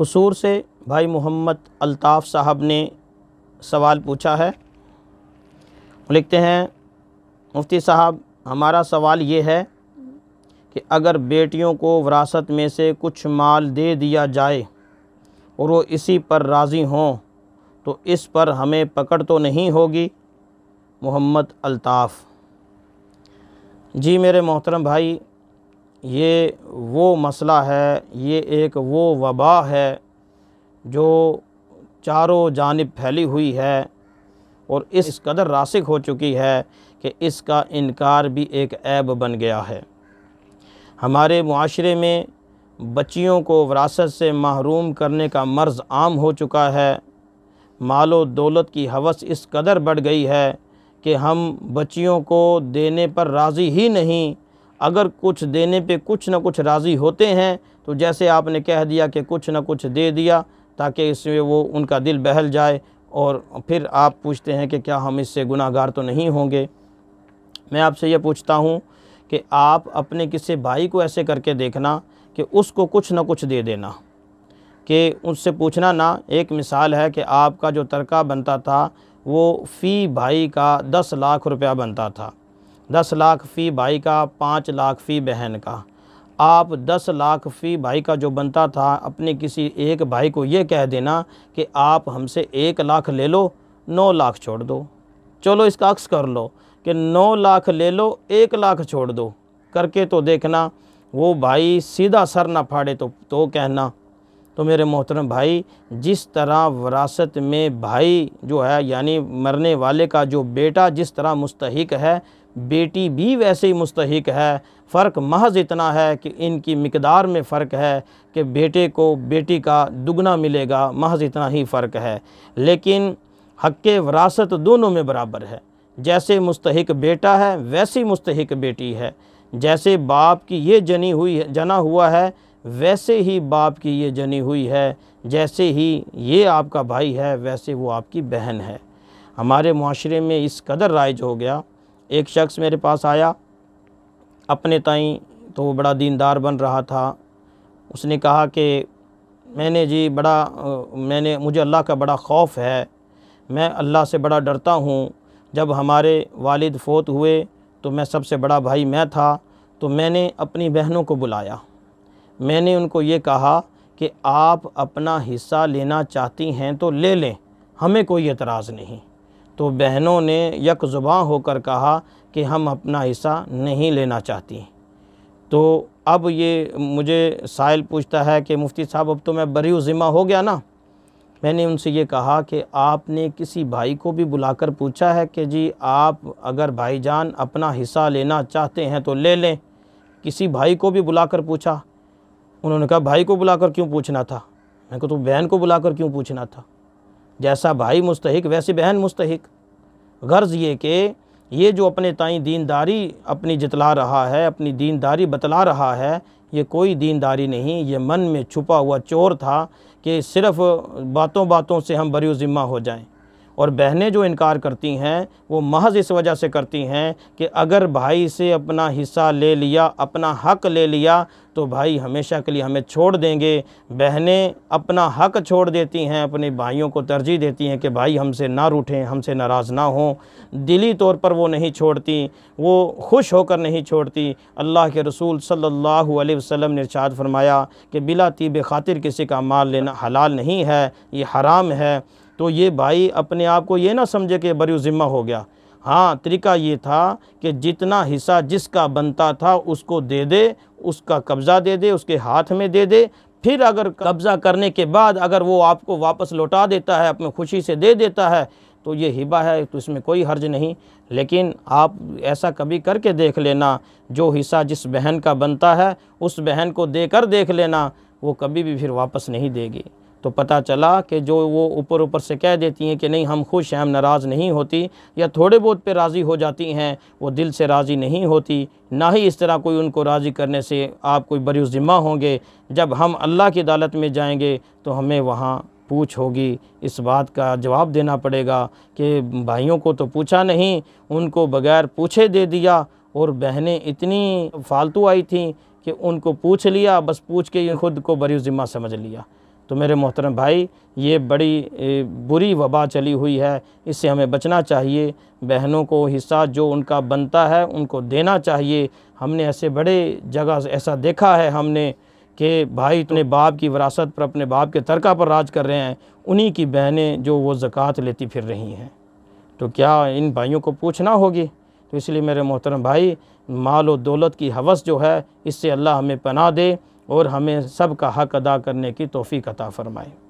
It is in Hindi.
कसूर से भाई मोहम्मद अलताफ़ साहब ने सवाल पूछा है लिखते हैं मुफ्ती साहब हमारा सवाल ये है कि अगर बेटियों को विरासत में से कुछ माल दे दिया जाए और वो इसी पर राज़ी हों तो इस पर हमें पकड़ तो नहीं होगी मोहम्मद अलताफ़ जी मेरे मोहतरम भाई ये वो मसला है ये एक वो वबा है जो चारों जानब फैली हुई है और इस कदर रासिक हो चुकी है कि इसका इनकार भी एक ऐब बन गया है हमारे माशरे में बच्चियों को विरासत से महरूम करने का मर्ज़ आम हो चुका है मालो दौलत की हवस इस कदर बढ़ गई है कि हम बच्चियों को देने पर राज़ी ही नहीं अगर कुछ देने पे कुछ ना कुछ राज़ी होते हैं तो जैसे आपने कह दिया कि कुछ ना कुछ दे दिया ताकि इसमें वो उनका दिल बहल जाए और फिर आप पूछते हैं कि क्या हम इससे गुनाहगार तो नहीं होंगे मैं आपसे ये पूछता हूँ कि आप अपने किसी भाई को ऐसे करके देखना कि उसको कुछ ना कुछ दे देना कि उससे पूछना ना एक मिसाल है कि आपका जो तरका बनता था वो फ़ी भाई का दस लाख रुपया बनता था दस लाख फ़ी भाई का पाँच लाख फ़ी बहन का आप दस लाख फ़ी भाई का जो बनता था अपने किसी एक भाई को ये कह देना कि आप हमसे एक लाख ले लो नौ लाख छोड़ दो चलो इसका अक्स कर लो कि नौ लाख ले लो एक लाख छोड़ दो करके तो देखना वो भाई सीधा सर ना फाड़े तो तो कहना तो मेरे मोहतरम भाई जिस तरह वरासत में भाई जो है यानी मरने वाले का जो बेटा जिस तरह मुस्तक है बेटी भी वैसे ही मुस्तक है फ़र्क महज इतना है कि इनकी मकदार में फ़र्क है कि बेटे को बेटी का दुगना मिलेगा महज इतना ही फ़र्क है लेकिन हक़ वरासत दोनों में बराबर है जैसे मुस्तक बेटा है वैसी मुस्तक बेटी है जैसे बाप की ये जनी हुई जना हुआ है वैसे ही बाप की ये जनी हुई है जैसे ही ये आपका भाई है वैसे वो आपकी बहन है हमारे माशरे में इस कदर राइज हो गया एक शख्स मेरे पास आया अपने ताई तो वो बड़ा दीनदार बन रहा था उसने कहा कि मैंने जी बड़ा मैंने मुझे अल्लाह का बड़ा खौफ है मैं अल्लाह से बड़ा डरता हूँ जब हमारे वालिद फोत हुए तो मैं सबसे बड़ा भाई मैं था तो मैंने अपनी बहनों को बुलाया मैंने उनको ये कहा कि आप अपना हिस्सा लेना चाहती हैं तो ले लें हमें कोई एतराज़ नहीं तो बहनों ने यक यकजुबा होकर कहा कि हम अपना हिस्सा नहीं लेना चाहती तो अब ये मुझे साइल पूछता है कि मुफ्ती साहब अब तो मैं बरी ज़िम्मा हो गया ना मैंने उनसे ये कहा कि आपने किसी भाई को भी बुलाकर पूछा है कि जी आप अगर भाईजान अपना हिस्सा लेना चाहते हैं तो ले लें किसी भाई को भी बुलाकर पूछा उन्होंने कहा भाई को बुलाकर क्यों पूछना था मैंने कहा तो बहन को बुलाकर क्यों पूछना था जैसा भाई मुस्तक वैसी बहन मुस्तक गर्ज़ ये कि ये जो अपने ताई दीनदारी अपनी जितला रहा है अपनी दीनदारी बतला रहा है ये कोई दीनदारी नहीं ये मन में छुपा हुआ चोर था कि सिर्फ़ बातों बातों से हम बरी ज़िम्मा हो जाएं और बहनें जो इनकार करती हैं वो महज इस वजह से करती हैं कि अगर भाई से अपना हिस्सा ले लिया अपना हक ले लिया तो भाई हमेशा के लिए हमें छोड़ देंगे बहनें अपना हक छोड़ देती हैं अपने भाइयों को तरजीह देती हैं कि भाई हमसे ना रूठें हमसे नाराज़ ना हों दिली तौर पर वो नहीं छोड़ती वो खुश होकर नहीं छोड़ती अल्लाह के रसूल सल्लल्लाहु अलैहि वसल्लम ने इरशाद फरमाया कि बिला तीब खातिर किसी का माल लेना हलाल नहीं है ये हराम है तो ये भाई अपने आप को ये ना समझे कि बरी ज़िम्मा हो गया हाँ तरीका ये था कि जितना हिस्सा जिसका बनता था उसको दे दे उसका कब्ज़ा दे दे उसके हाथ में दे दे फिर अगर कब्ज़ा करने के बाद अगर वो आपको वापस लौटा देता है अपने खुशी से दे देता है तो ये हिबा है तो इसमें कोई हर्ज नहीं लेकिन आप ऐसा कभी करके देख लेना जो हिस्सा जिस बहन का बनता है उस बहन को दे कर देख लेना वो कभी भी फिर वापस नहीं देगी तो पता चला कि जो वो ऊपर ऊपर से कह देती हैं कि नहीं हम खुश हैं हम नाराज़ नहीं होती या थोड़े बहुत पे राज़ी हो जाती हैं वो दिल से राज़ी नहीं होती ना ही इस तरह कोई उनको राज़ी करने से आप कोई बरी ज़िम्मा होंगे जब हम अल्लाह की अदालत में जाएंगे तो हमें वहाँ पूछ होगी इस बात का जवाब देना पड़ेगा कि भाइयों को तो पूछा नहीं उनको बगैर पूछे दे दिया और बहनें इतनी फालतू आई थी कि उनको पूछ लिया बस पूछ के खुद को बरी ज़िम्मा समझ लिया तो मेरे मोहतरम भाई ये बड़ी बुरी वबा चली हुई है इससे हमें बचना चाहिए बहनों को हिस्सा जो उनका बनता है उनको देना चाहिए हमने ऐसे बड़े जगह ऐसा देखा है हमने कि भाई अपने बाप की विरासत पर अपने बाप के तरका पर राज कर रहे हैं उन्हीं की बहनें जो वो ज़क़़त लेती फिर रही हैं तो क्या इन भाइयों को पूछना होगी तो इसलिए मेरे मोहतरम भाई माल और दौलत की हवस जो है इससे अल्लाह हमें पना दे और हमें सब का हक अदा करने की तोफ़ी अता फ़रमाएँ